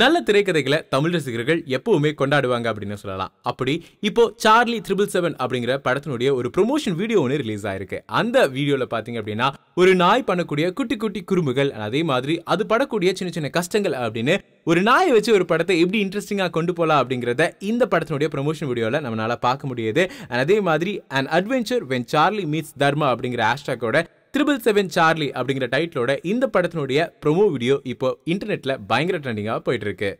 நல்ல திரைக்கதைகளை தமிழ் ரசிகர்கள் எப்பவுமே கொண்டாடுவாங்க அப்படின்னு சொல்லலாம் அப்படி இப்போ சார்லி த்ரிபிள் செவன் அப்படிங்கிற படத்தினுடைய ஒரு ப்ரொமோஷன் வீடியோ ஒன்று ரிலீஸ் ஆயிருக்கு அந்த வீடியோவில் பார்த்தீங்க அப்படின்னா ஒரு நாய் பண்ணக்கூடிய குட்டி குட்டி குறும்புகள் அதே மாதிரி அது படக்கூடிய சின்ன சின்ன கஷ்டங்கள் அப்படின்னு ஒரு நாயை வச்சு ஒரு படத்தை எப்படி இன்ட்ரெஸ்டிங்காக கொண்டு போகலாம் அப்படிங்கிறத இந்த படத்தினுடைய ப்ரொமோஷன் வீடியோவில் நம்மளால் பார்க்க முடியுது அதே மாதிரி and adventure when Charlie meets Dharma அப்படிங்கிற ஹேஷ்டாக்கோட ட்ரிபிள் செவன் சார்லி அப்படிங்கிற டைட்டிலோட இந்த படத்தினுடைய ப்ரொமோ வீடியோ இப்போ இன்டர்நெட்ல பயங்கர ட்ரெண்டிங்காக போயிட்டு இருக்கு